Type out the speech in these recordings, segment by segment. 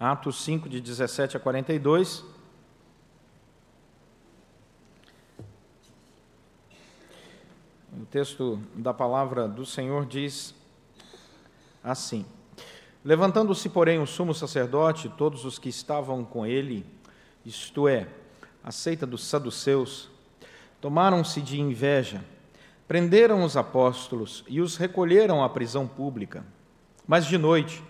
Atos 5, de 17 a 42. O texto da palavra do Senhor diz assim: Levantando-se, porém, o sumo sacerdote, todos os que estavam com ele, isto é, a seita dos saduceus, tomaram-se de inveja, prenderam os apóstolos e os recolheram à prisão pública. Mas de noite,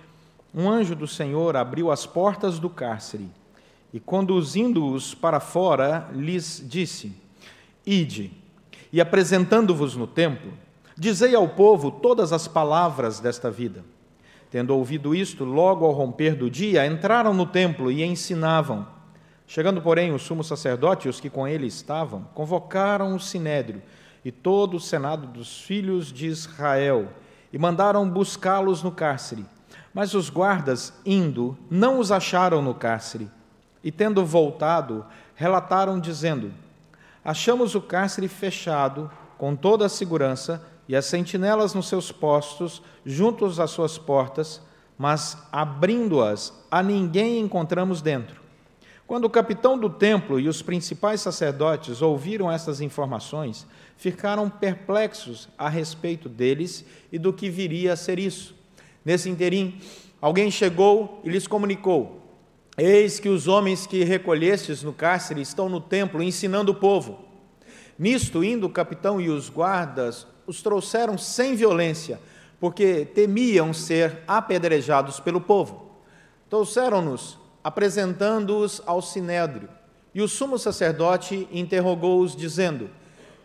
um anjo do Senhor abriu as portas do cárcere e, conduzindo-os para fora, lhes disse: Ide, e apresentando-vos no templo, dizei ao povo todas as palavras desta vida. Tendo ouvido isto, logo ao romper do dia, entraram no templo e ensinavam. Chegando, porém, o sumo sacerdote e os que com ele estavam, convocaram o sinédrio e todo o senado dos filhos de Israel, e mandaram buscá-los no cárcere mas os guardas, indo, não os acharam no cárcere. E tendo voltado, relataram dizendo: Achamos o cárcere fechado, com toda a segurança, e as sentinelas nos seus postos, juntos às suas portas, mas abrindo-as, a ninguém encontramos dentro. Quando o capitão do templo e os principais sacerdotes ouviram estas informações, ficaram perplexos a respeito deles e do que viria a ser isso Nesse interim, alguém chegou e lhes comunicou: Eis que os homens que recolhestes no cárcere estão no templo ensinando o povo. Nisto, indo o capitão e os guardas, os trouxeram sem violência, porque temiam ser apedrejados pelo povo. Trouxeram-nos, apresentando-os ao sinédrio. E o sumo sacerdote interrogou-os, dizendo: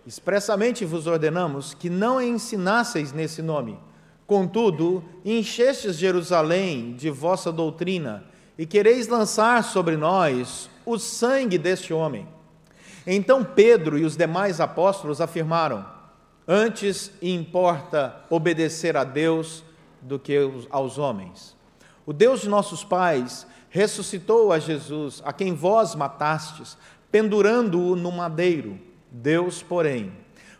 Expressamente vos ordenamos que não ensinasseis nesse nome. Contudo, enchestes Jerusalém de vossa doutrina e quereis lançar sobre nós o sangue deste homem. Então Pedro e os demais apóstolos afirmaram: Antes importa obedecer a Deus do que aos homens. O Deus de nossos pais ressuscitou a Jesus, a quem vós matastes, pendurando-o no madeiro. Deus, porém,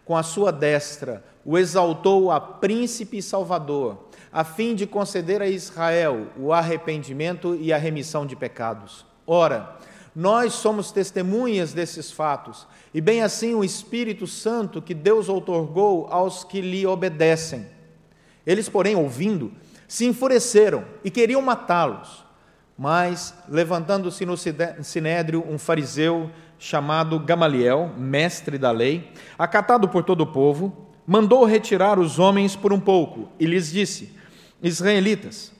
com a sua destra, o exaltou a príncipe e salvador, a fim de conceder a Israel o arrependimento e a remissão de pecados. Ora, nós somos testemunhas desses fatos, e bem assim o Espírito Santo que Deus outorgou aos que lhe obedecem. Eles, porém, ouvindo, se enfureceram e queriam matá-los. Mas, levantando-se no sinédrio um fariseu chamado Gamaliel, mestre da lei, acatado por todo o povo, mandou retirar os homens por um pouco e lhes disse: Israelitas,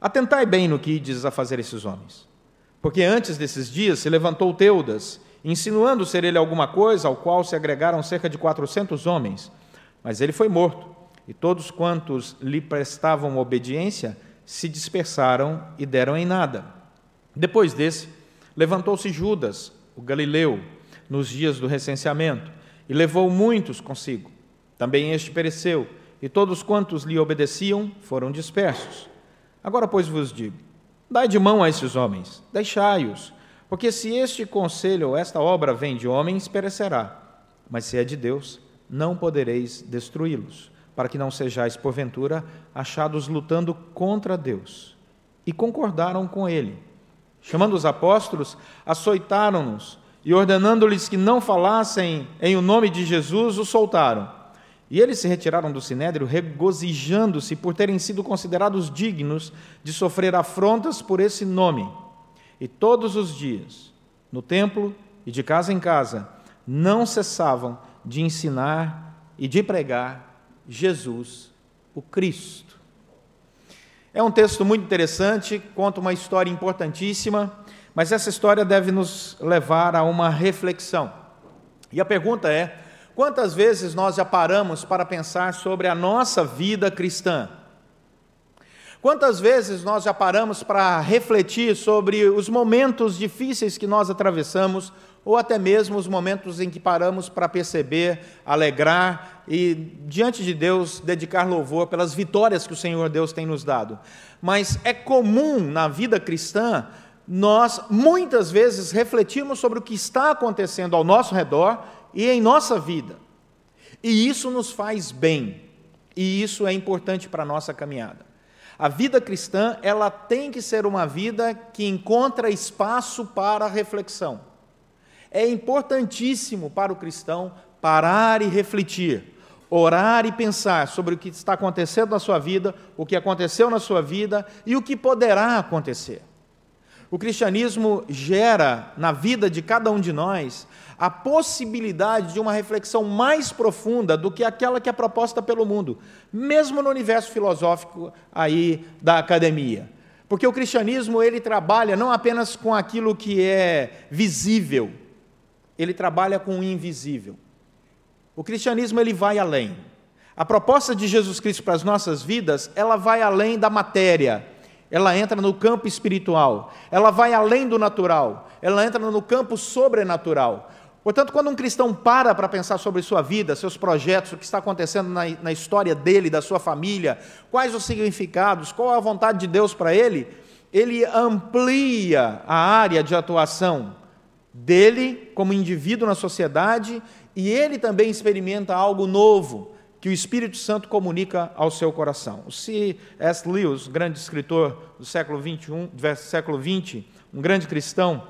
atentai bem no que ides a fazer esses homens. Porque antes desses dias se levantou Teudas, insinuando ser ele alguma coisa, ao qual se agregaram cerca de quatrocentos homens. Mas ele foi morto, e todos quantos lhe prestavam obediência se dispersaram e deram em nada. Depois desse, levantou-se Judas, o galileu, nos dias do recenseamento, e levou muitos consigo também este pereceu, e todos quantos lhe obedeciam foram dispersos. Agora, pois, vos digo: dai de mão a esses homens, deixai-os, porque se este conselho ou esta obra vem de homens, perecerá. Mas se é de Deus, não podereis destruí-los, para que não sejais, porventura, achados lutando contra Deus. E concordaram com ele. Chamando os apóstolos, açoitaram-nos e ordenando-lhes que não falassem em o nome de Jesus, os soltaram. E eles se retiraram do sinédrio, regozijando-se por terem sido considerados dignos de sofrer afrontas por esse nome. E todos os dias, no templo e de casa em casa, não cessavam de ensinar e de pregar Jesus, o Cristo. É um texto muito interessante, conta uma história importantíssima, mas essa história deve nos levar a uma reflexão. E a pergunta é: Quantas vezes nós já paramos para pensar sobre a nossa vida cristã? Quantas vezes nós já paramos para refletir sobre os momentos difíceis que nós atravessamos, ou até mesmo os momentos em que paramos para perceber, alegrar e, diante de Deus, dedicar louvor pelas vitórias que o Senhor Deus tem nos dado? Mas é comum na vida cristã nós muitas vezes refletirmos sobre o que está acontecendo ao nosso redor e em nossa vida. E isso nos faz bem, e isso é importante para a nossa caminhada. A vida cristã, ela tem que ser uma vida que encontra espaço para reflexão. É importantíssimo para o cristão parar e refletir, orar e pensar sobre o que está acontecendo na sua vida, o que aconteceu na sua vida e o que poderá acontecer. O cristianismo gera na vida de cada um de nós a possibilidade de uma reflexão mais profunda do que aquela que é proposta pelo mundo, mesmo no universo filosófico aí da academia. Porque o cristianismo ele trabalha não apenas com aquilo que é visível, ele trabalha com o invisível. O cristianismo ele vai além. A proposta de Jesus Cristo para as nossas vidas, ela vai além da matéria ela entra no campo espiritual, ela vai além do natural, ela entra no campo sobrenatural. Portanto, quando um cristão para para pensar sobre sua vida, seus projetos, o que está acontecendo na, na história dele, da sua família, quais os significados, qual a vontade de Deus para ele, ele amplia a área de atuação dele como indivíduo na sociedade e ele também experimenta algo novo que o Espírito Santo comunica ao seu coração. O C.S. Lewis, grande escritor do século 21, do século XX, um grande cristão,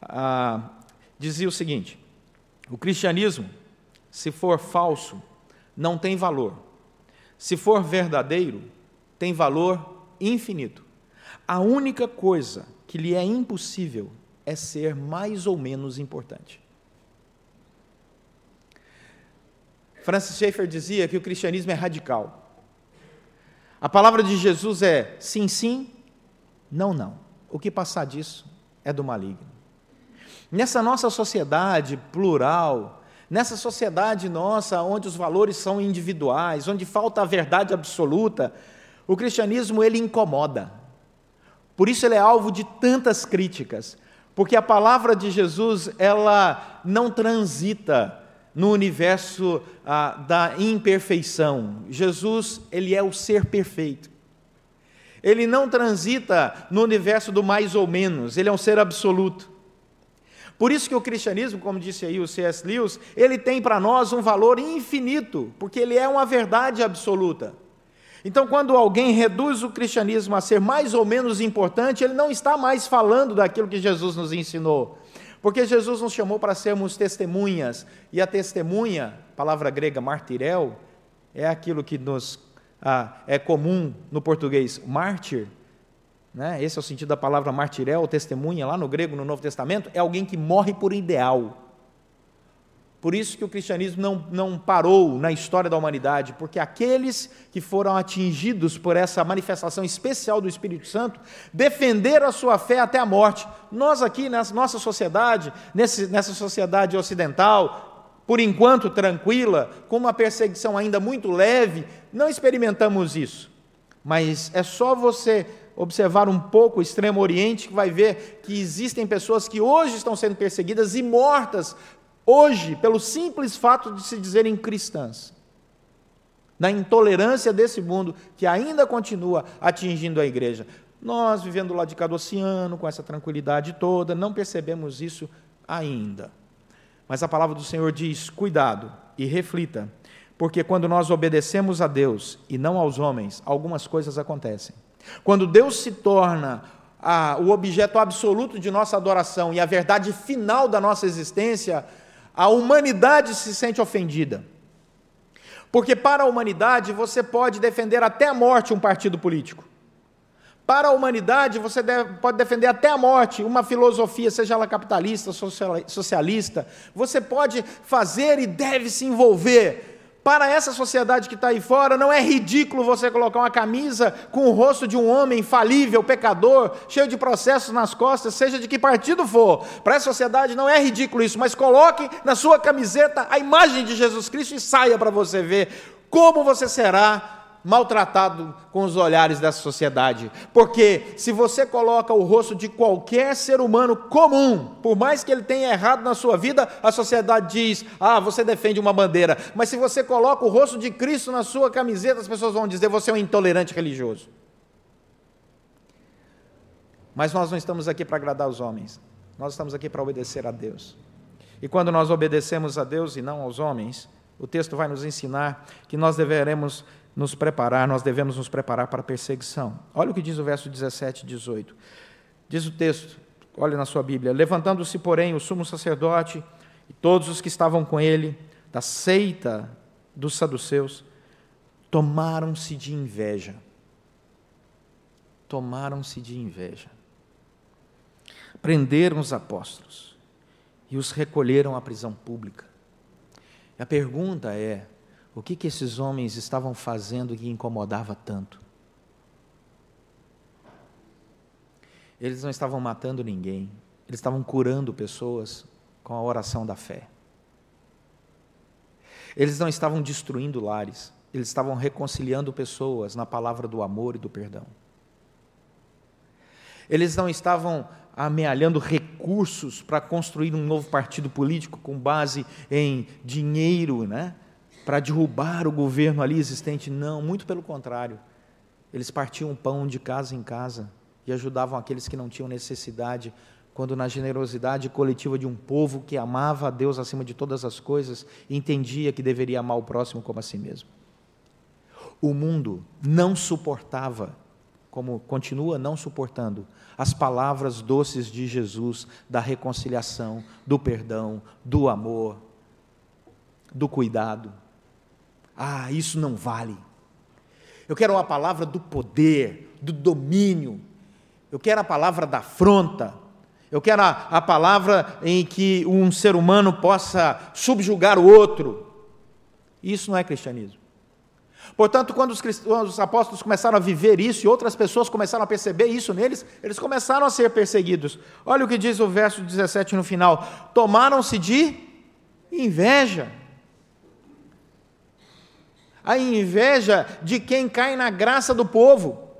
ah, dizia o seguinte: o cristianismo, se for falso, não tem valor. Se for verdadeiro, tem valor infinito. A única coisa que lhe é impossível é ser mais ou menos importante. Francis Schaeffer dizia que o cristianismo é radical. A palavra de Jesus é sim, sim, não, não. O que passar disso é do maligno. Nessa nossa sociedade plural, nessa sociedade nossa onde os valores são individuais, onde falta a verdade absoluta, o cristianismo ele incomoda. Por isso ele é alvo de tantas críticas, porque a palavra de Jesus, ela não transita no universo ah, da imperfeição. Jesus, ele é o ser perfeito. Ele não transita no universo do mais ou menos, ele é um ser absoluto. Por isso que o cristianismo, como disse aí o C.S. Lewis, ele tem para nós um valor infinito, porque ele é uma verdade absoluta. Então, quando alguém reduz o cristianismo a ser mais ou menos importante, ele não está mais falando daquilo que Jesus nos ensinou. Porque Jesus nos chamou para sermos testemunhas, e a testemunha, palavra grega martirel, é aquilo que nos ah, é comum no português, mártir. Né? Esse é o sentido da palavra martirel, testemunha, lá no grego, no Novo Testamento, é alguém que morre por ideal. Por isso que o cristianismo não, não parou na história da humanidade, porque aqueles que foram atingidos por essa manifestação especial do Espírito Santo defenderam a sua fé até a morte. Nós aqui, nessa nossa sociedade, nesse, nessa sociedade ocidental, por enquanto tranquila, com uma perseguição ainda muito leve, não experimentamos isso. Mas é só você observar um pouco o Extremo Oriente que vai ver que existem pessoas que hoje estão sendo perseguidas e mortas hoje, pelo simples fato de se dizerem cristãs, da intolerância desse mundo que ainda continua atingindo a igreja. Nós, vivendo lá de cada oceano, com essa tranquilidade toda, não percebemos isso ainda. Mas a palavra do Senhor diz: cuidado e reflita, porque quando nós obedecemos a Deus e não aos homens, algumas coisas acontecem. Quando Deus se torna a, ah, o objeto absoluto de nossa adoração e a verdade final da nossa existência, a humanidade se sente ofendida. Porque para a humanidade você pode defender até a morte um partido político. Para a humanidade você deve, pode defender até a morte uma filosofia, seja ela capitalista, socialista. Você pode fazer e deve se envolver para essa sociedade que está aí fora, não é ridículo você colocar uma camisa com o rosto de um homem falível, pecador, cheio de processos nas costas, seja de que partido for. Para essa sociedade não é ridículo isso, mas coloque na sua camiseta a imagem de Jesus Cristo e saia para você ver como você será maltratado com os olhares dessa sociedade. Porque se você coloca o rosto de qualquer ser humano comum, por mais que ele tenha errado na sua vida, a sociedade diz: "Ah, você defende uma bandeira". Mas se você coloca o rosto de Cristo na sua camiseta, as pessoas vão dizer: "Você é um intolerante religioso". Mas nós não estamos aqui para agradar os homens. Nós estamos aqui para obedecer a Deus. E quando nós obedecemos a Deus e não aos homens, o texto vai nos ensinar que nós deveremos nos preparar, nós devemos nos preparar para a perseguição. Olha o que diz o verso 17 e 18. Diz o texto, olha na sua Bíblia: Levantando-se, porém, o sumo sacerdote e todos os que estavam com ele, da seita dos saduceus, tomaram-se de inveja. Tomaram-se de inveja. Prenderam os apóstolos e os recolheram à prisão pública. E a pergunta é: o que, que esses homens estavam fazendo que incomodava tanto? Eles não estavam matando ninguém, eles estavam curando pessoas com a oração da fé. Eles não estavam destruindo lares, eles estavam reconciliando pessoas na palavra do amor e do perdão. Eles não estavam amealhando recursos para construir um novo partido político com base em dinheiro, né? para derrubar o governo ali existente. Não, muito pelo contrário. Eles partiam pão de casa em casa e ajudavam aqueles que não tinham necessidade, quando na generosidade coletiva de um povo que amava a Deus acima de todas as coisas, entendia que deveria amar o próximo como a si mesmo. O mundo não suportava, como continua não suportando, as palavras doces de Jesus da reconciliação, do perdão, do amor, do cuidado. Ah, isso não vale. Eu quero uma palavra do poder, do domínio. Eu quero a palavra da afronta. Eu quero a, a palavra em que um ser humano possa subjugar o outro. Isso não é cristianismo. Portanto, quando os, os, apóstolos começaram a viver isso e outras pessoas começaram a perceber isso neles, eles começaram a ser perseguidos. Olha o que diz o verso 17 no final: tomaram-se de inveja a inveja de quem cai na graça do povo,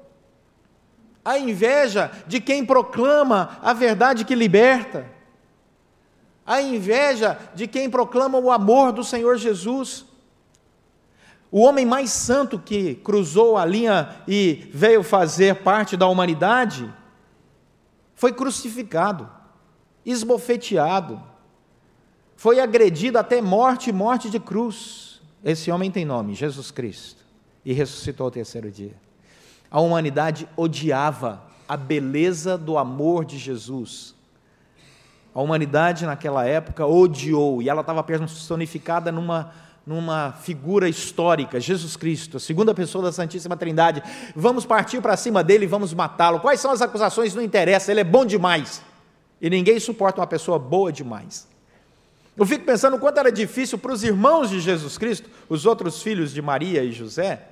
a inveja de quem proclama a verdade que liberta, a inveja de quem proclama o amor do Senhor Jesus. O homem mais santo que cruzou a linha e veio fazer parte da humanidade foi crucificado, esbofeteado, foi agredido até morte morte de cruz esse homem tem nome, Jesus Cristo, e ressuscitou ao terceiro dia. A humanidade odiava a beleza do amor de Jesus. A humanidade naquela época odiou, e ela estava personificada numa, numa figura histórica, Jesus Cristo, a segunda pessoa da Santíssima Trindade. Vamos partir para cima dele e vamos matá-lo. Quais são as acusações? Não interessa, ele é bom demais. E ninguém suporta uma pessoa boa demais. Eu fico pensando o quanto era difícil para os irmãos de Jesus Cristo, os outros filhos de Maria e José,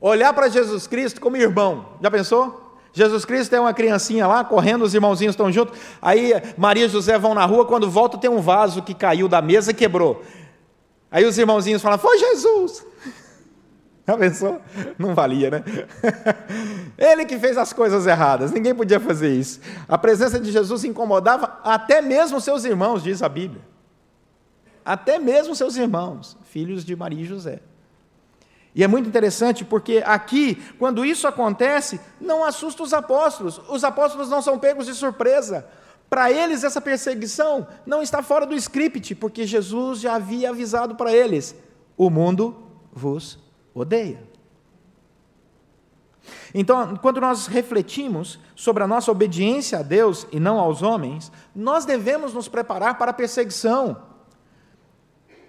olhar para Jesus Cristo como irmão. Já pensou? Jesus Cristo é uma criancinha lá, correndo, os irmãozinhos estão juntos. Aí Maria e José vão na rua, quando volta tem um vaso que caiu da mesa e quebrou. Aí os irmãozinhos falam: Foi Jesus! Já pensou? Não valia, né? Ele que fez as coisas erradas, ninguém podia fazer isso. A presença de Jesus incomodava até mesmo seus irmãos, diz a Bíblia até mesmo seus irmãos, filhos de Maria e José. E é muito interessante porque aqui, quando isso acontece, não assusta os apóstolos. Os apóstolos não são pegos de surpresa. Para eles, essa perseguição não está fora do script, porque Jesus já havia avisado para eles: o mundo vos odeia. Então, quando nós refletimos sobre a nossa obediência a Deus e não aos homens, nós devemos nos preparar para a perseguição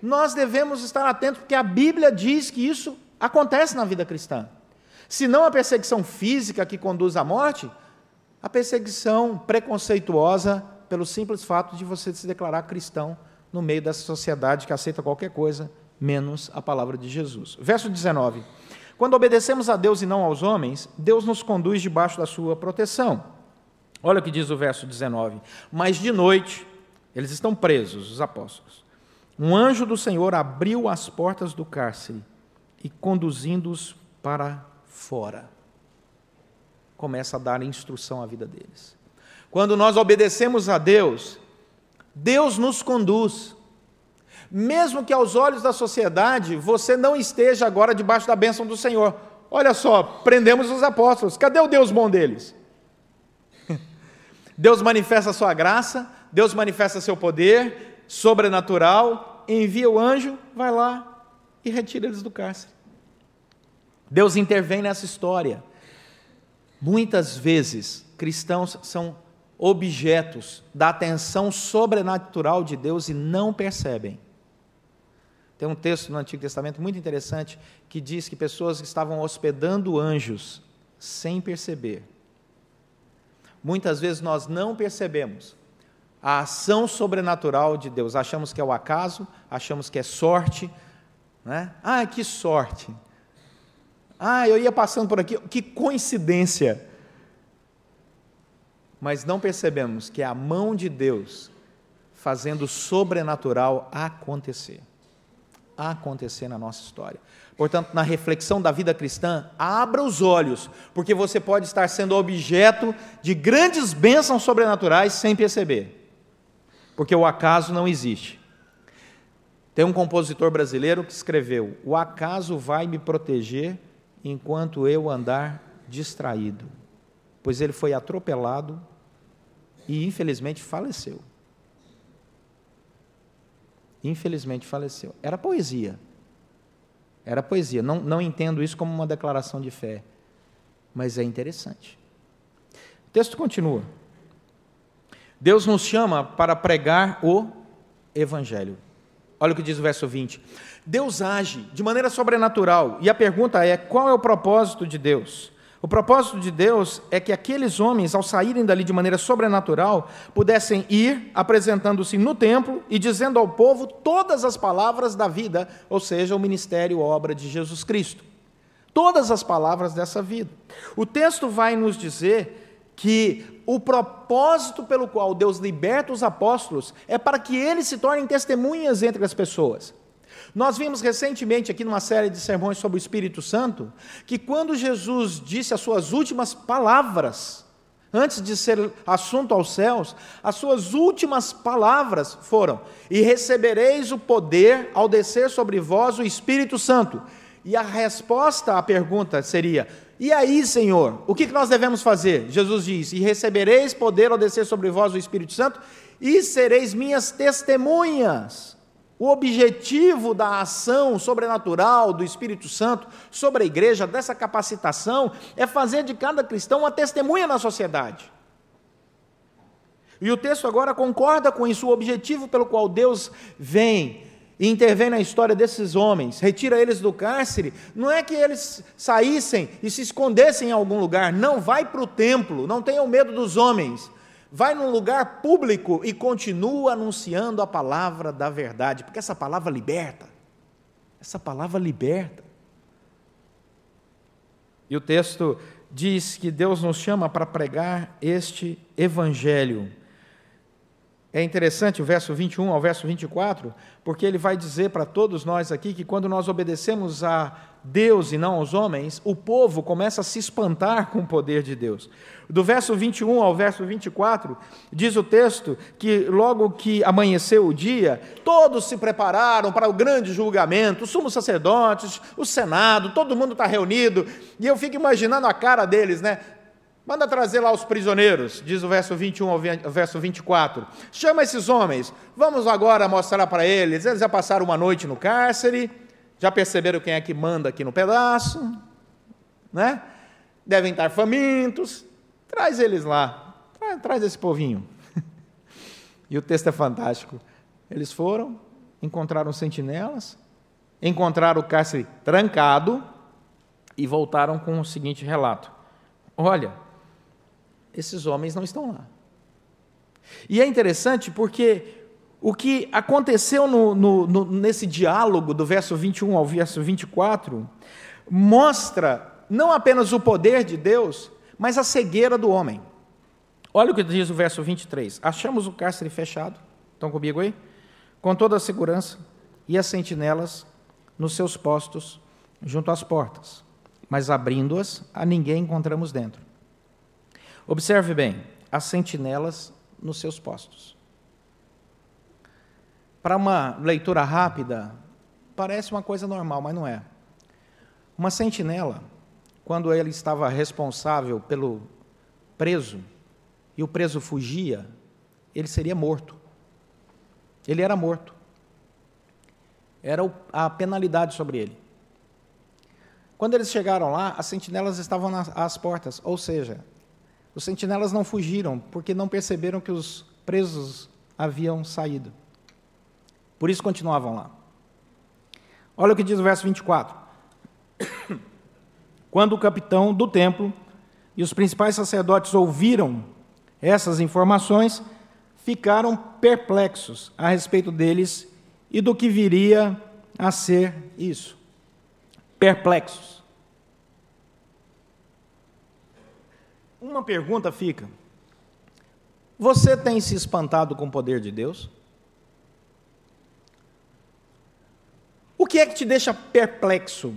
nós devemos estar atentos, porque a Bíblia diz que isso acontece na vida cristã. Se não a perseguição física que conduz à morte, a perseguição preconceituosa pelo simples fato de você se declarar cristão no meio dessa sociedade que aceita qualquer coisa menos a palavra de Jesus. Verso 19. Quando obedecemos a Deus e não aos homens, Deus nos conduz debaixo da sua proteção. Olha o que diz o verso 19. Mas de noite, eles estão presos, os apóstolos. Um anjo do Senhor abriu as portas do cárcere e, conduzindo-os para fora, começa a dar instrução à vida deles. Quando nós obedecemos a Deus, Deus nos conduz. Mesmo que aos olhos da sociedade você não esteja agora debaixo da bênção do Senhor. Olha só, prendemos os apóstolos, cadê o Deus bom deles? Deus manifesta a sua graça, Deus manifesta seu poder, sobrenatural, envia o anjo, vai lá e retira eles do cárcere. Deus intervém nessa história. Muitas vezes, cristãos são objetos da atenção sobrenatural de Deus e não percebem. Tem um texto no Antigo Testamento muito interessante que diz que pessoas estavam hospedando anjos sem perceber. Muitas vezes nós não percebemos a ação sobrenatural de Deus. Achamos que é o acaso, achamos que é sorte. Né? Ah, que sorte! Ah, eu ia passando por aqui, que coincidência! Mas não percebemos que é a mão de Deus fazendo o sobrenatural acontecer. Acontecer na nossa história. Portanto, na reflexão da vida cristã, abra os olhos, porque você pode estar sendo objeto de grandes bênçãos sobrenaturais sem perceber porque o acaso não existe. Tem um compositor brasileiro que escreveu: O acaso vai me proteger enquanto eu andar distraído, pois ele foi atropelado e infelizmente faleceu. Infelizmente faleceu. Era poesia. Era poesia. Não, não entendo isso como uma declaração de fé, mas é interessante. O texto continua. Deus nos chama para pregar o Evangelho. Olha o que diz o verso 20. Deus age de maneira sobrenatural, e a pergunta é: qual é o propósito de Deus? O propósito de Deus é que aqueles homens, ao saírem dali de maneira sobrenatural, pudessem ir apresentando-se no templo e dizendo ao povo todas as palavras da vida, ou seja, o ministério, obra de Jesus Cristo. Todas as palavras dessa vida. O texto vai nos dizer que o propósito pelo qual Deus liberta os apóstolos é para que eles se tornem testemunhas entre as pessoas. Nós vimos recentemente aqui numa série de sermões sobre o Espírito Santo que quando Jesus disse as suas últimas palavras, antes de ser assunto aos céus, as suas últimas palavras foram: E recebereis o poder ao descer sobre vós o Espírito Santo. E a resposta à pergunta seria: e aí, Senhor, o que nós devemos fazer? Jesus diz: E recebereis poder ao descer sobre vós o Espírito Santo, e sereis minhas testemunhas. O objetivo da ação sobrenatural do Espírito Santo sobre a igreja, dessa capacitação, é fazer de cada cristão uma testemunha na sociedade. E o texto agora concorda com isso, o objetivo pelo qual Deus vem e intervém na história desses homens, retira eles do cárcere, não é que eles saíssem e se escondessem em algum lugar, não, vai para o templo, não tenham medo dos homens, vai num lugar público e continua anunciando a palavra da verdade, porque essa palavra liberta, essa palavra liberta. E o texto diz que Deus nos chama para pregar este evangelho. É interessante o verso 21 ao verso 24, porque ele vai dizer para todos nós aqui que quando nós obedecemos a Deus e não aos homens, o povo começa a se espantar com o poder de Deus. Do verso 21 ao verso 24, diz o texto que logo que amanheceu o dia, todos se prepararam para o grande julgamento, os sumos sacerdotes, o Senado, todo mundo está reunido, e eu fico imaginando a cara deles, né? Manda trazer lá os prisioneiros, diz o verso 21 ao verso 24. Chama esses homens, vamos agora mostrar para eles. Eles já passaram uma noite no cárcere, já perceberam quem é que manda aqui no pedaço, né? Devem estar famintos. Traz eles lá, traz, traz esse povinho. e o texto é fantástico. Eles foram, encontraram sentinelas, encontraram o cárcere trancado e voltaram com o seguinte relato: Olha, esses homens não estão lá. E é interessante porque o que aconteceu no, no, no, nesse diálogo do verso 21 ao verso 24 mostra não apenas o poder de Deus, mas a cegueira do homem. Olha o que diz o verso 23. Achamos o cárcere fechado, estão comigo aí? Com toda a segurança e as sentinelas nos seus postos junto às portas, mas abrindo-as a ninguém encontramos dentro. Observe bem, as sentinelas nos seus postos. Para uma leitura rápida, parece uma coisa normal, mas não é. Uma sentinela, quando ele estava responsável pelo preso e o preso fugia, ele seria morto. Ele era morto. Era a penalidade sobre ele. Quando eles chegaram lá, as sentinelas estavam nas, às portas, ou seja, os sentinelas não fugiram, porque não perceberam que os presos haviam saído. Por isso continuavam lá. Olha o que diz o verso 24. Quando o capitão do templo e os principais sacerdotes ouviram essas informações, ficaram perplexos a respeito deles e do que viria a ser isso. Perplexos. uma pergunta fica: você tem se espantado com o poder de Deus? O que é que te deixa perplexo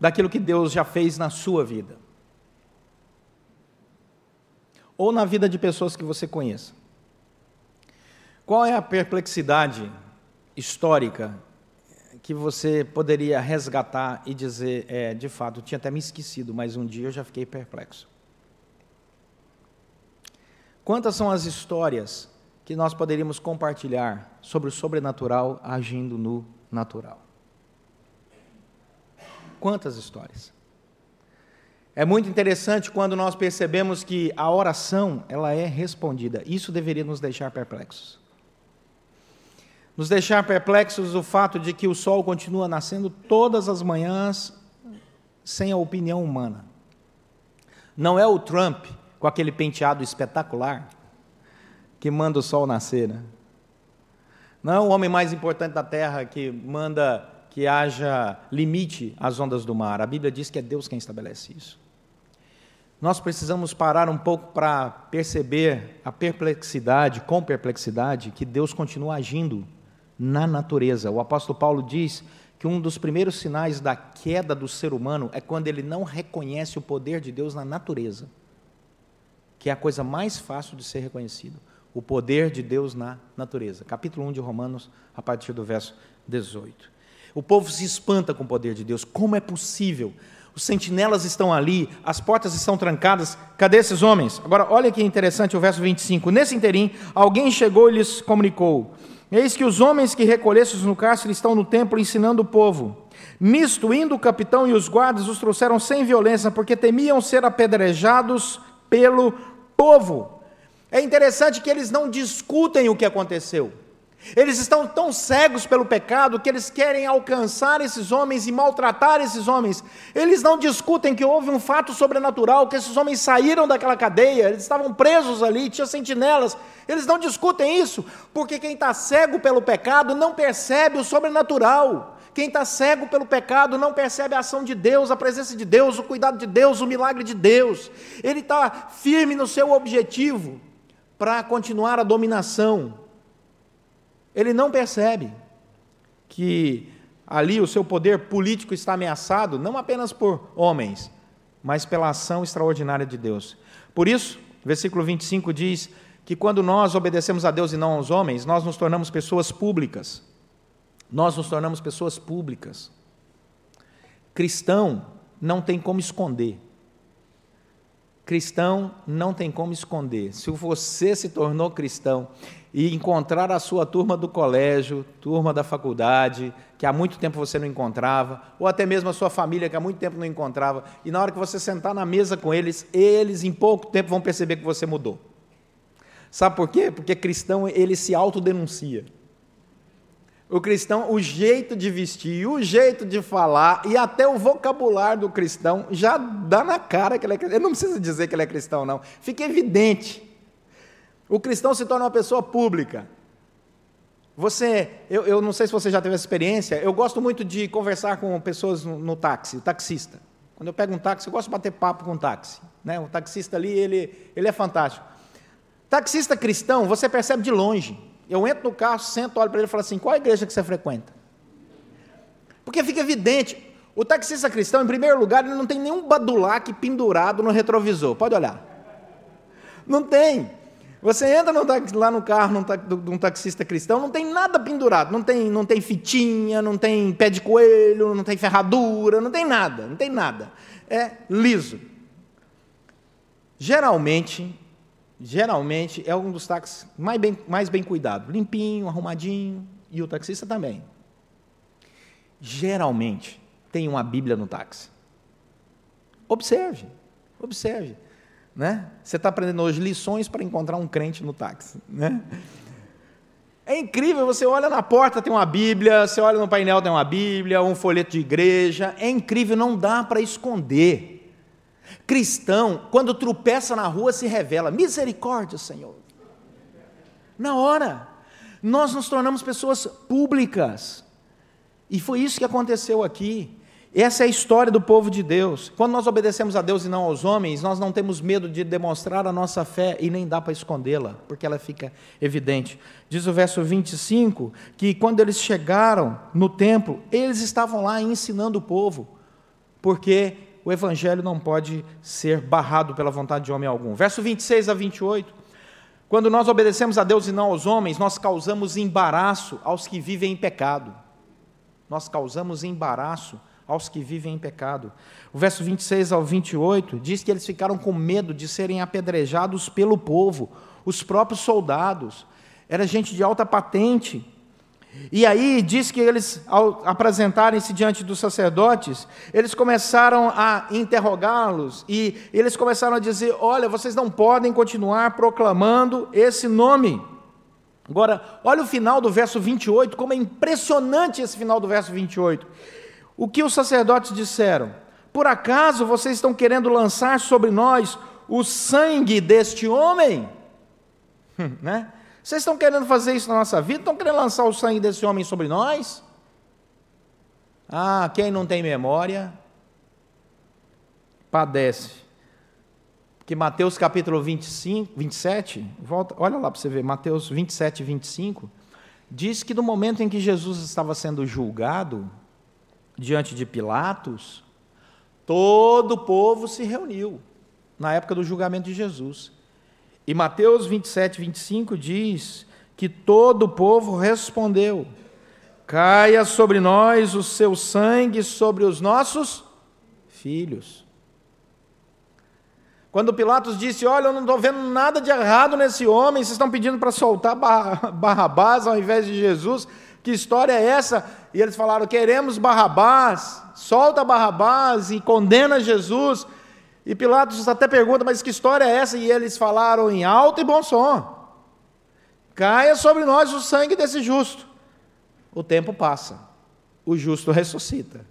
daquilo que Deus já fez na sua vida? Ou na vida de pessoas que você conheça? Qual é a perplexidade histórica que você poderia resgatar e dizer, é, de fato, tinha até me esquecido, mas um dia eu já fiquei perplexo? Quantas são as histórias que nós poderíamos compartilhar sobre o sobrenatural agindo no natural? Quantas histórias? É muito interessante quando nós percebemos que a oração, ela é respondida. Isso deveria nos deixar perplexos. Nos deixar perplexos o fato de que o sol continua nascendo todas as manhãs sem a opinião humana. Não é o Trump com aquele penteado espetacular que manda o sol nascer. Né? Não é o homem mais importante da terra que manda que haja limite às ondas do mar. A Bíblia diz que é Deus quem estabelece isso. Nós precisamos parar um pouco para perceber a perplexidade, com perplexidade, que Deus continua agindo na natureza. O apóstolo Paulo diz que um dos primeiros sinais da queda do ser humano é quando ele não reconhece o poder de Deus na natureza que é a coisa mais fácil de ser reconhecido, o poder de Deus na natureza. Capítulo 1 de Romanos, a partir do verso 18. O povo se espanta com o poder de Deus. Como é possível? Os sentinelas estão ali, as portas estão trancadas. Cadê esses homens? Agora, olha que interessante o verso 25. Nesse interim, alguém chegou e lhes comunicou: Eis que os homens que recolhessem no cárcere estão no templo ensinando o povo. Nisto, indo o capitão e os guardas os trouxeram sem violência, porque temiam ser apedrejados pelo povo. É interessante que eles não discutem o que aconteceu. Eles estão tão cegos pelo pecado que eles querem alcançar esses homens e maltratar esses homens. Eles não discutem que houve um fato sobrenatural, que esses homens saíram daquela cadeia, eles estavam presos ali, tinha sentinelas. Eles não discutem isso, porque quem está cego pelo pecado não percebe o sobrenatural. Quem está cego pelo pecado não percebe a ação de Deus, a presença de Deus, o cuidado de Deus, o milagre de Deus. Ele está firme no seu objetivo para continuar a dominação. Ele não percebe que ali o seu poder político está ameaçado, não apenas por homens, mas pela ação extraordinária de Deus. Por isso, versículo 25 diz que quando nós obedecemos a Deus e não aos homens, nós nos tornamos pessoas públicas. Nós nos tornamos pessoas públicas. Cristão não tem como esconder. Cristão não tem como esconder. Se você se tornou cristão e encontrar a sua turma do colégio, turma da faculdade, que há muito tempo você não encontrava, ou até mesmo a sua família que há muito tempo não encontrava, e na hora que você sentar na mesa com eles, eles em pouco tempo vão perceber que você mudou. Sabe por quê? Porque cristão ele se autodenuncia. O cristão, o jeito de vestir, o jeito de falar e até o vocabulário do cristão já dá na cara que ele é cristão. Eu não preciso dizer que ele é cristão, não. Fica evidente. O cristão se torna uma pessoa pública. Você, eu, eu não sei se você já teve essa experiência, eu gosto muito de conversar com pessoas no, no táxi, o taxista. Quando eu pego um táxi, eu gosto de bater papo com o táxi. Né? O taxista ali, ele, ele é fantástico. Taxista cristão, você percebe de longe. Eu entro no carro, sento, olho para ele e falo assim: qual a igreja que você frequenta? Porque fica evidente. O taxista cristão, em primeiro lugar, ele não tem nenhum badulaque pendurado no retrovisor. Pode olhar. Não tem. Você entra no, lá no carro de um taxista cristão, não tem nada pendurado. Não tem, não tem fitinha, não tem pé de coelho, não tem ferradura, não tem nada. Não tem nada. É liso. Geralmente, geralmente é um dos táxis mais bem, mais bem cuidado, limpinho, arrumadinho, e o taxista também. Geralmente tem uma Bíblia no táxi. Observe, observe. Né? Você está aprendendo hoje lições para encontrar um crente no táxi. Né? É incrível, você olha na porta tem uma Bíblia, você olha no painel tem uma Bíblia, um folheto de igreja. É incrível, não dá para esconder. Cristão, quando tropeça na rua, se revela: misericórdia, Senhor. Na hora, nós nos tornamos pessoas públicas. E foi isso que aconteceu aqui. Essa é a história do povo de Deus. Quando nós obedecemos a Deus e não aos homens, nós não temos medo de demonstrar a nossa fé e nem dá para escondê-la, porque ela fica evidente. Diz o verso 25 que quando eles chegaram no templo, eles estavam lá ensinando o povo, porque o evangelho não pode ser barrado pela vontade de homem algum. Verso 26 a 28. Quando nós obedecemos a Deus e não aos homens, nós causamos embaraço aos que vivem em pecado. Nós causamos embaraço aos que vivem em pecado. O verso 26 ao 28 diz que eles ficaram com medo de serem apedrejados pelo povo, os próprios soldados. Era gente de alta patente e aí diz que eles, ao apresentarem-se diante dos sacerdotes, eles começaram a interrogá-los e eles começaram a dizer: Olha, vocês não podem continuar proclamando esse nome. Agora, olha o final do verso 28, como é impressionante esse final do verso 28. O que os sacerdotes disseram? Por acaso vocês estão querendo lançar sobre nós o sangue deste homem? né? Vocês estão querendo fazer isso na nossa vida? Estão querendo lançar o sangue desse homem sobre nós? Ah, quem não tem memória, padece. Porque Mateus capítulo 25, 27, volta, olha lá para você ver, Mateus 27, 25, diz que no momento em que Jesus estava sendo julgado, diante de Pilatos, todo o povo se reuniu, na época do julgamento de Jesus. E Mateus 27, 25 diz que todo o povo respondeu: Caia sobre nós o seu sangue, sobre os nossos filhos. Quando Pilatos disse: Olha, eu não estou vendo nada de errado nesse homem, vocês estão pedindo para soltar Barrabás ao invés de Jesus, que história é essa? E eles falaram: Queremos Barrabás, solta Barrabás e condena Jesus. E Pilatos até pergunta: Mas que história é essa? E eles falaram em alto e bom som: Caia sobre nós o sangue desse justo. O tempo passa, o justo ressuscita,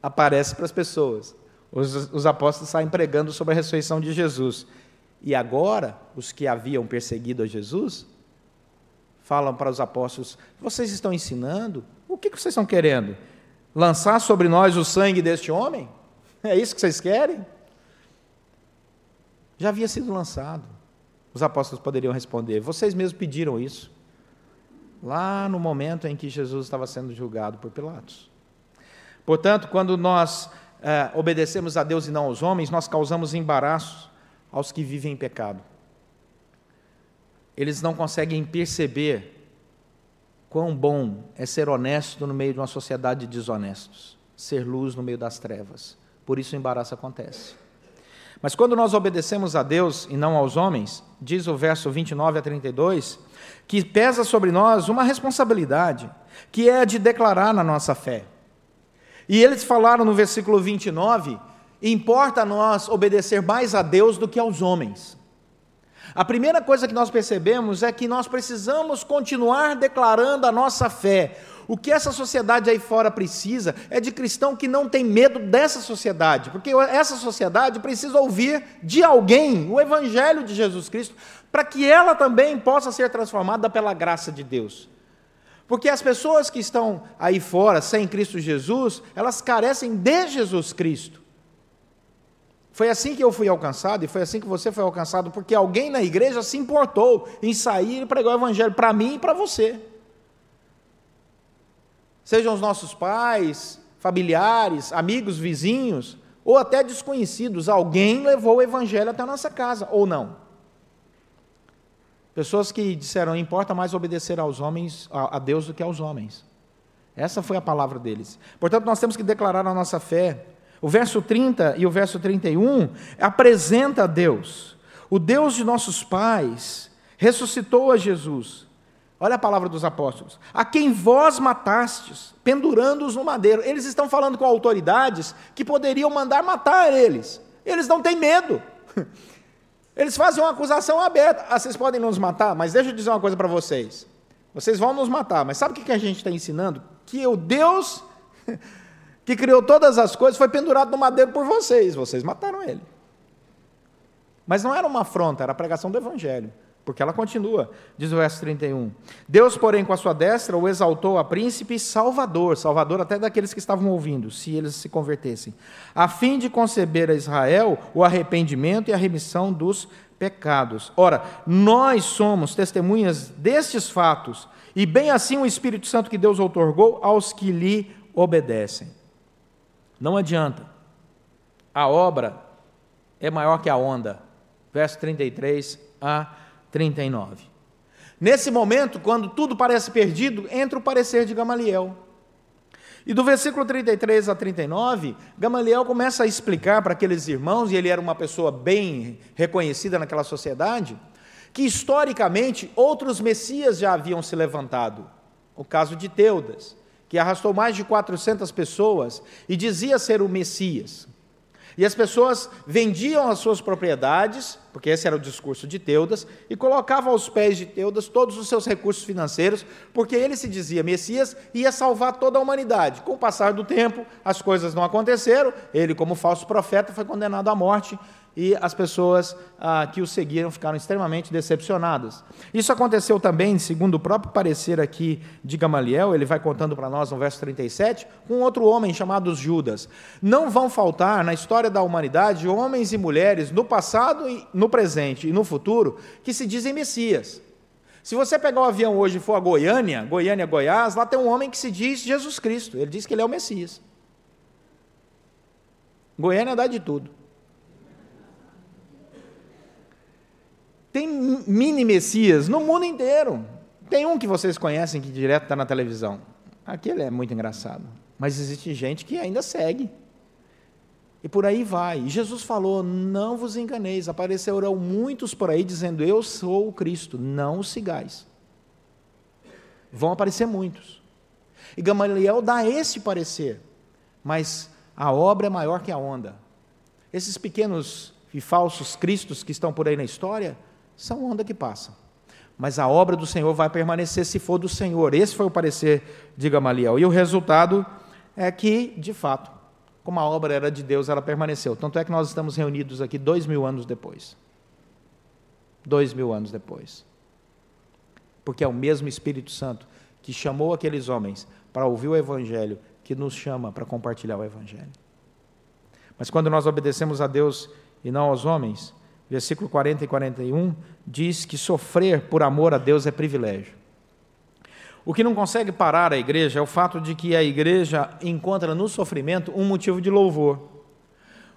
aparece para as pessoas. Os, os apóstolos saem pregando sobre a ressurreição de Jesus. E agora, os que haviam perseguido a Jesus falam para os apóstolos: Vocês estão ensinando? O que, que vocês estão querendo? Lançar sobre nós o sangue deste homem? É isso que vocês querem? Já havia sido lançado. Os apóstolos poderiam responder: Vocês mesmos pediram isso. Lá no momento em que Jesus estava sendo julgado por Pilatos. Portanto, quando nós eh, obedecemos a Deus e não aos homens, nós causamos embaraços aos que vivem em pecado. Eles não conseguem perceber quão bom é ser honesto no meio de uma sociedade de desonestos, ser luz no meio das trevas. Por isso o embaraço acontece. Mas quando nós obedecemos a Deus e não aos homens, diz o verso 29 a 32, que pesa sobre nós uma responsabilidade, que é a de declarar na nossa fé. E eles falaram no versículo 29, importa a nós obedecer mais a Deus do que aos homens. A primeira coisa que nós percebemos é que nós precisamos continuar declarando a nossa fé. O que essa sociedade aí fora precisa é de cristão que não tem medo dessa sociedade, porque essa sociedade precisa ouvir de alguém o evangelho de Jesus Cristo, para que ela também possa ser transformada pela graça de Deus. Porque as pessoas que estão aí fora sem Cristo Jesus, elas carecem de Jesus Cristo. Foi assim que eu fui alcançado e foi assim que você foi alcançado, porque alguém na igreja se importou em sair e pregar o evangelho para mim e para você. Sejam os nossos pais, familiares, amigos, vizinhos, ou até desconhecidos, alguém levou o evangelho até a nossa casa, ou não. Pessoas que disseram, importa mais obedecer aos homens, a Deus do que aos homens. Essa foi a palavra deles. Portanto, nós temos que declarar a nossa fé o verso 30 e o verso 31 apresenta a Deus. O Deus de nossos pais ressuscitou a Jesus. Olha a palavra dos apóstolos. A quem vós matastes, pendurando-os no madeiro. Eles estão falando com autoridades que poderiam mandar matar eles. Eles não têm medo. Eles fazem uma acusação aberta. Ah, vocês podem nos matar, mas deixa eu dizer uma coisa para vocês. Vocês vão nos matar, mas sabe o que a gente está ensinando? Que o Deus que criou todas as coisas, foi pendurado no madeiro por vocês. Vocês mataram ele. Mas não era uma afronta, era a pregação do Evangelho. Porque ela continua, diz o verso 31. Deus, porém, com a sua destra, o exaltou a príncipe salvador, salvador até daqueles que estavam ouvindo, se eles se convertessem, a fim de conceber a Israel o arrependimento e a remissão dos pecados. Ora, nós somos testemunhas destes fatos, e bem assim o Espírito Santo que Deus outorgou aos que lhe obedecem. Não adianta. A obra é maior que a onda. Verso 33 a 39. Nesse momento, quando tudo parece perdido, entra o parecer de Gamaliel. E do versículo 33 a 39, Gamaliel começa a explicar para aqueles irmãos, e ele era uma pessoa bem reconhecida naquela sociedade, que historicamente outros messias já haviam se levantado. O caso de Teudas, que arrastou mais de 400 pessoas e dizia ser o Messias. E as pessoas vendiam as suas propriedades, porque esse era o discurso de Teudas, e colocavam aos pés de Teudas todos os seus recursos financeiros, porque ele se dizia Messias e ia salvar toda a humanidade. Com o passar do tempo, as coisas não aconteceram, ele, como falso profeta, foi condenado à morte e as pessoas ah, que o seguiram ficaram extremamente decepcionadas. Isso aconteceu também, segundo o próprio parecer aqui de Gamaliel, ele vai contando para nós no verso 37, com outro homem chamado Judas. Não vão faltar na história da humanidade homens e mulheres no passado, no presente e no futuro que se dizem Messias. Se você pegar o um avião hoje e for a Goiânia, Goiânia, Goiás, lá tem um homem que se diz Jesus Cristo. Ele diz que ele é o Messias. Goiânia dá de tudo. Tem mini Messias no mundo inteiro. Tem um que vocês conhecem que direto está na televisão. Aquele é muito engraçado. Mas existe gente que ainda segue. E por aí vai. E Jesus falou: Não vos enganeis. Aparecerão muitos por aí dizendo: Eu sou o Cristo. Não os sigais. Vão aparecer muitos. E Gamaliel dá esse parecer. Mas a obra é maior que a onda. Esses pequenos e falsos cristos que estão por aí na história são onda que passa. Mas a obra do Senhor vai permanecer se for do Senhor. Esse foi o parecer de Gamaliel. E o resultado é que, de fato, como a obra era de Deus, ela permaneceu. Tanto é que nós estamos reunidos aqui dois mil anos depois. Dois mil anos depois. Porque é o mesmo Espírito Santo que chamou aqueles homens para ouvir o Evangelho, que nos chama para compartilhar o Evangelho. Mas quando nós obedecemos a Deus e não aos homens, versículo 40 e 41, diz que sofrer por amor a Deus é privilégio. O que não consegue parar a igreja é o fato de que a igreja encontra no sofrimento um motivo de louvor.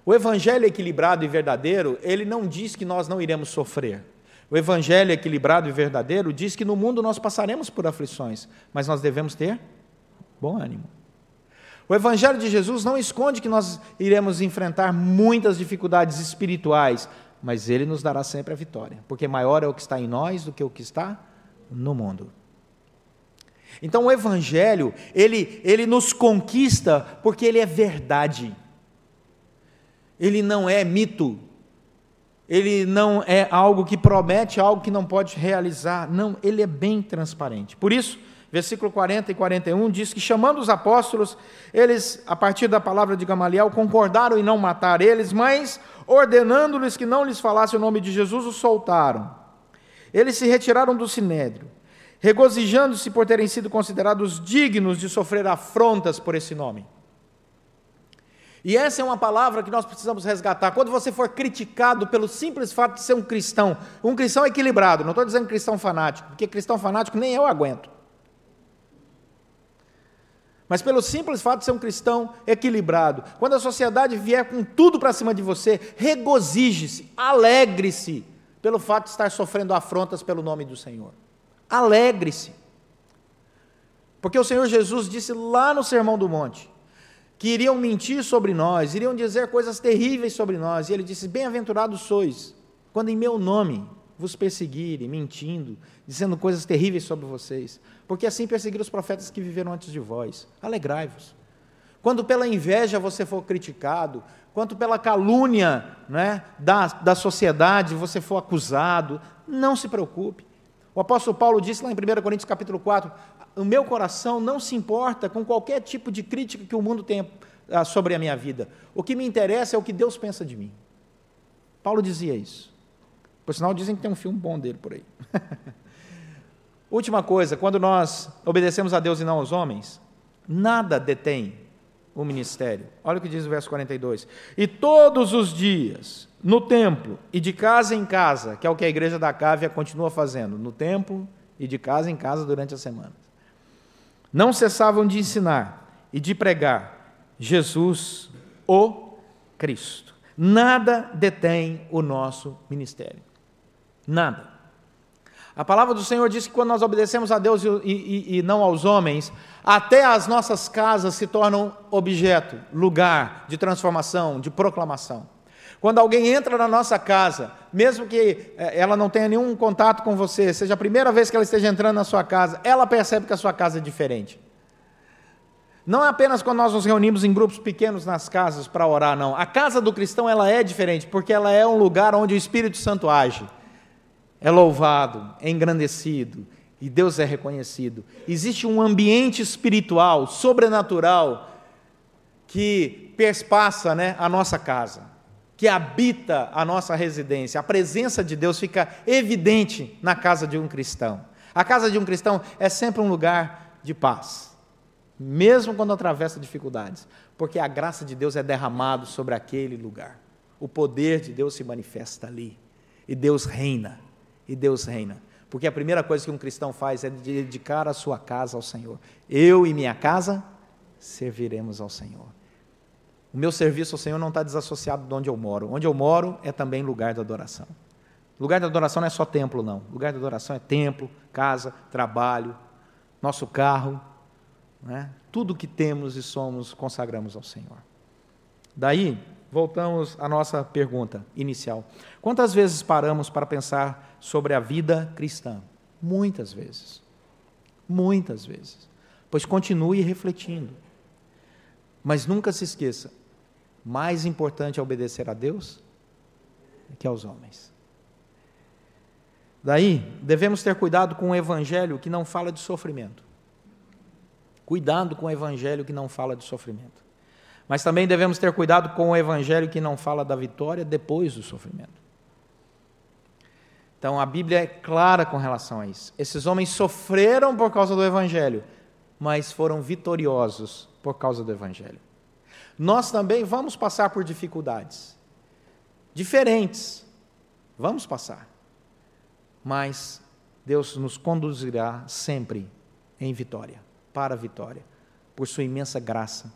O evangelho equilibrado e verdadeiro, ele não diz que nós não iremos sofrer. O evangelho equilibrado e verdadeiro diz que no mundo nós passaremos por aflições, mas nós devemos ter bom ânimo. O evangelho de Jesus não esconde que nós iremos enfrentar muitas dificuldades espirituais, mas Ele nos dará sempre a vitória, porque maior é o que está em nós do que o que está no mundo. Então o Evangelho, ele, ele nos conquista porque ele é verdade, ele não é mito, ele não é algo que promete algo que não pode realizar, não, ele é bem transparente. Por isso, versículo 40 e 41 diz que chamando os apóstolos, eles, a partir da palavra de Gamaliel, concordaram em não matar eles, mas Ordenando-lhes que não lhes falasse o nome de Jesus, os soltaram. Eles se retiraram do sinédrio, regozijando-se por terem sido considerados dignos de sofrer afrontas por esse nome. E essa é uma palavra que nós precisamos resgatar. Quando você for criticado pelo simples fato de ser um cristão, um cristão equilibrado, não estou dizendo cristão fanático, porque cristão fanático nem eu aguento mas pelo simples fato de ser um cristão equilibrado. Quando a sociedade vier com tudo para cima de você, regozije-se, alegre-se pelo fato de estar sofrendo afrontas pelo nome do Senhor. Alegre-se. Porque o Senhor Jesus disse lá no Sermão do Monte que iriam mentir sobre nós, iriam dizer coisas terríveis sobre nós, e ele disse: Bem-aventurados sois, quando em meu nome vos perseguirem, mentindo, dizendo coisas terríveis sobre vocês porque assim perseguiram os profetas que viveram antes de vós. Alegrai-vos. Quando pela inveja você for criticado, quanto pela calúnia né, da, da sociedade você for acusado, não se preocupe. O apóstolo Paulo disse lá em 1 Coríntios capítulo 4, o meu coração não se importa com qualquer tipo de crítica que o mundo tenha ah, sobre a minha vida. O que me interessa é o que Deus pensa de mim. Paulo dizia isso. Por sinal, dizem que tem um filme bom dele por aí. Última coisa, quando nós obedecemos a Deus e não aos homens, nada detém o ministério. Olha o que diz o verso 42. E todos os dias, no templo e de casa em casa, que é o que a igreja da Cávia continua fazendo, no templo e de casa em casa durante as semanas. Não cessavam de ensinar e de pregar Jesus, o Cristo. Nada detém o nosso ministério. Nada. A palavra do Senhor diz que quando nós obedecemos a Deus e, e, e, não aos homens, até as nossas casas se tornam objeto, lugar de transformação, de proclamação. Quando alguém entra na nossa casa, mesmo que eh, ela não tenha nenhum contato com você, seja a primeira vez que ela esteja entrando na sua casa, ela percebe que a sua casa é diferente. Não é apenas quando nós nos reunimos em grupos pequenos nas casas para orar, não. A casa do cristão ela é diferente, porque ela é um lugar onde o Espírito Santo age é louvado, é engrandecido e Deus é reconhecido. Existe um ambiente espiritual, sobrenatural, que perspassa né, a nossa casa, que habita a nossa residência. A presença de Deus fica evidente na casa de um cristão. A casa de um cristão é sempre um lugar de paz, mesmo quando atravessa dificuldades, porque a graça de Deus é derramada sobre aquele lugar. O poder de Deus se manifesta ali e Deus reina e Deus reina. Porque a primeira coisa que um cristão faz é dedicar a sua casa ao Senhor. Eu e minha casa serviremos ao Senhor. O meu serviço ao Senhor não está desassociado de onde eu moro. Onde eu moro é também lugar de adoração. Lugar de adoração não é só templo, não. Lugar de adoração é templo, casa, trabalho, nosso carro. Né? Tudo que temos e somos consagramos ao Senhor. Daí, voltamos à nossa pergunta inicial. Quantas vezes paramos para pensar sobre a vida cristã. Muitas vezes. Muitas vezes. Pois continue refletindo. Mas nunca se esqueça: mais importante é obedecer a Deus que aos homens. Daí, devemos ter cuidado com o evangelho que não fala de sofrimento. Cuidado com o evangelho que não fala de sofrimento. Mas também devemos ter cuidado com o evangelho que não fala da vitória depois do sofrimento. Então a Bíblia é clara com relação a isso. Esses homens sofreram por causa do Evangelho, mas foram vitoriosos por causa do Evangelho. Nós também vamos passar por dificuldades diferentes, vamos passar, mas Deus nos conduzirá sempre em vitória, para a vitória, por Sua imensa graça,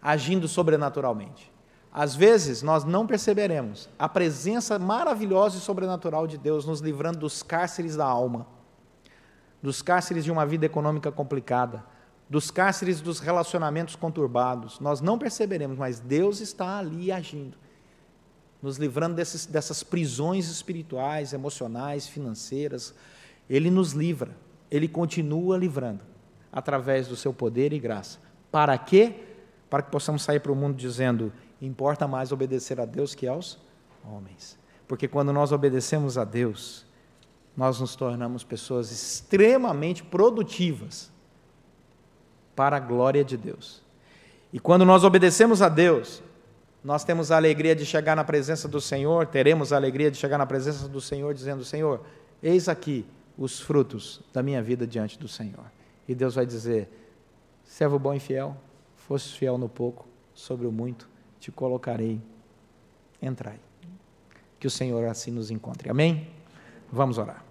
agindo sobrenaturalmente. Às vezes nós não perceberemos a presença maravilhosa e sobrenatural de Deus nos livrando dos cárceres da alma, dos cárceres de uma vida econômica complicada, dos cárceres dos relacionamentos conturbados. Nós não perceberemos, mas Deus está ali agindo, nos livrando desses, dessas prisões espirituais, emocionais, financeiras. Ele nos livra, ele continua livrando, através do seu poder e graça. Para quê? Para que possamos sair para o mundo dizendo: Importa mais obedecer a Deus que aos homens. Porque quando nós obedecemos a Deus, nós nos tornamos pessoas extremamente produtivas para a glória de Deus. E quando nós obedecemos a Deus, nós temos a alegria de chegar na presença do Senhor, teremos a alegria de chegar na presença do Senhor dizendo: Senhor, eis aqui os frutos da minha vida diante do Senhor. E Deus vai dizer: servo bom e fiel, foste fiel no pouco, sobre o muito te colocarei. Entrai. Que o Senhor assim nos encontre. Amém? Vamos orar.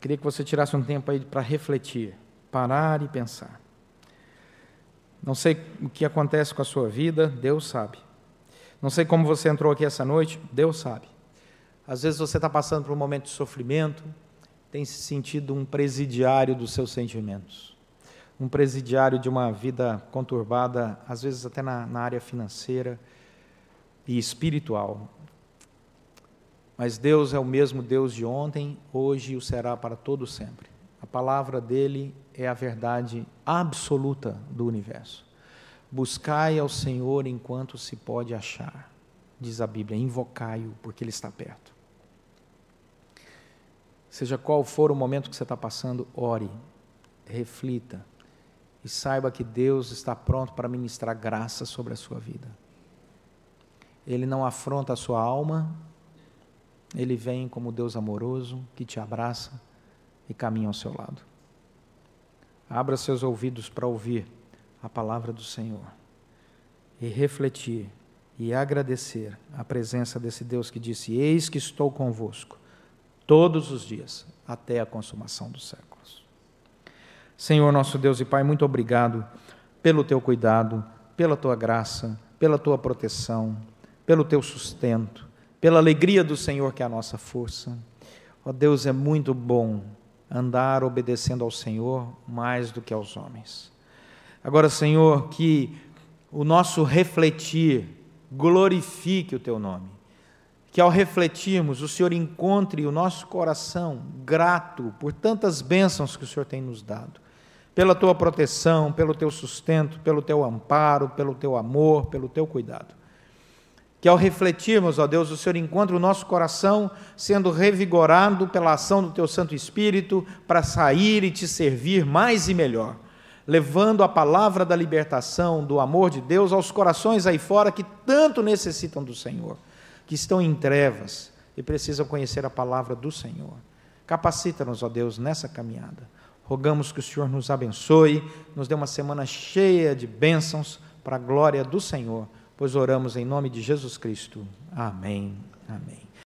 Queria que você tirasse um tempo aí para refletir, parar e pensar. Não sei o que acontece com a sua vida, Deus sabe. Não sei como você entrou aqui essa noite, Deus sabe. Às vezes você está passando por um momento de sofrimento, tem se sentido um presidiário dos seus sentimentos, um presidiário de uma vida conturbada, às vezes até na, na área financeira e espiritual. Mas Deus é o mesmo Deus de ontem, hoje e o será para todo sempre. A palavra dele é a verdade absoluta do universo. Buscai ao Senhor enquanto se pode achar, diz a Bíblia, invocai-o, porque ele está perto. Seja qual for o momento que você está passando, ore, reflita e saiba que Deus está pronto para ministrar graça sobre a sua vida. Ele não afronta a sua alma, ele vem como Deus amoroso que te abraça e caminha ao seu lado. Abra seus ouvidos para ouvir a palavra do Senhor e refletir e agradecer a presença desse Deus que disse: Eis que estou convosco todos os dias, até a consumação dos séculos. Senhor nosso Deus e Pai, muito obrigado pelo teu cuidado, pela tua graça, pela tua proteção, pelo teu sustento, pela alegria do Senhor que é a nossa força. Ó Deus, é muito bom andar obedecendo ao Senhor mais do que aos homens. Agora, Senhor, que o nosso refletir glorifique o teu nome que ao refletirmos, o Senhor encontre o nosso coração grato por tantas bênçãos que o Senhor tem nos dado, pela tua proteção, pelo teu sustento, pelo teu amparo, pelo teu amor, pelo teu cuidado. Que ao refletirmos, ó Deus, o Senhor encontre o nosso coração sendo revigorado pela ação do teu Santo Espírito para sair e te servir mais e melhor levando a palavra da libertação, do amor de Deus aos corações aí fora que tanto necessitam do Senhor que estão em trevas e precisam conhecer a palavra do Senhor. Capacita-nos, ó Deus, nessa caminhada. Rogamos que o Senhor nos abençoe, nos dê uma semana cheia de bênçãos para a glória do Senhor, pois oramos em nome de Jesus Cristo. Amém. Amém.